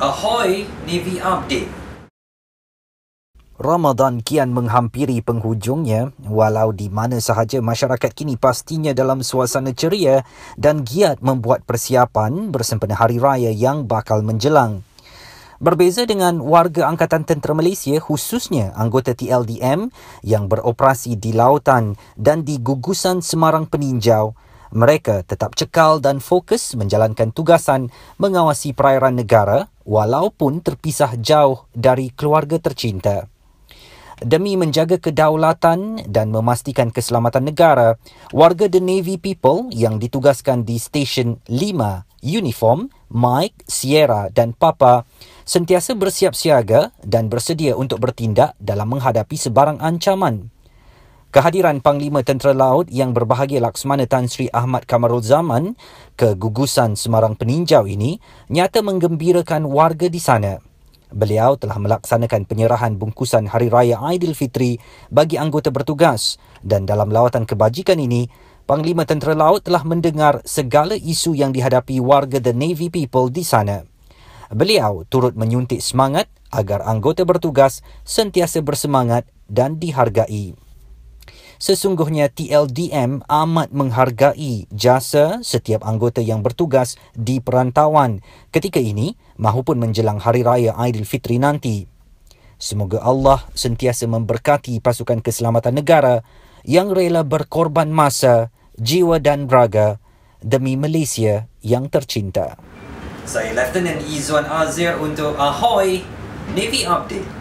Ahoy Navy Update. Ramadan kian menghampiri penghujungnya walau di mana sahaja masyarakat kini pastinya dalam suasana ceria dan giat membuat persiapan bersempena hari raya yang bakal menjelang. Berbeza dengan warga angkatan tentera Malaysia khususnya anggota TLDM yang beroperasi di lautan dan di gugusan Semarang Peninjau, mereka tetap cekal dan fokus menjalankan tugasan mengawasi perairan negara walaupun terpisah jauh dari keluarga tercinta. Demi menjaga kedaulatan dan memastikan keselamatan negara, warga The Navy People yang ditugaskan di Stesen 5 Uniform, Mike, Sierra dan Papa sentiasa bersiap siaga dan bersedia untuk bertindak dalam menghadapi sebarang ancaman. Kehadiran Panglima Tentera Laut yang berbahagia Laksamana Tan Sri Ahmad Kamarul Zaman ke gugusan Semarang Peninjau ini nyata menggembirakan warga di sana. Beliau telah melaksanakan penyerahan bungkusan Hari Raya Aidilfitri bagi anggota bertugas dan dalam lawatan kebajikan ini, Panglima Tentera Laut telah mendengar segala isu yang dihadapi warga the Navy people di sana. Beliau turut menyuntik semangat agar anggota bertugas sentiasa bersemangat dan dihargai sesungguhnya TLDM amat menghargai jasa setiap anggota yang bertugas di perantauan ketika ini mahupun menjelang Hari Raya Aidilfitri nanti. Semoga Allah sentiasa memberkati pasukan keselamatan negara yang rela berkorban masa, jiwa dan raga demi Malaysia yang tercinta. Saya Lieutenant Izwan Azir untuk Ahoy Navy Update.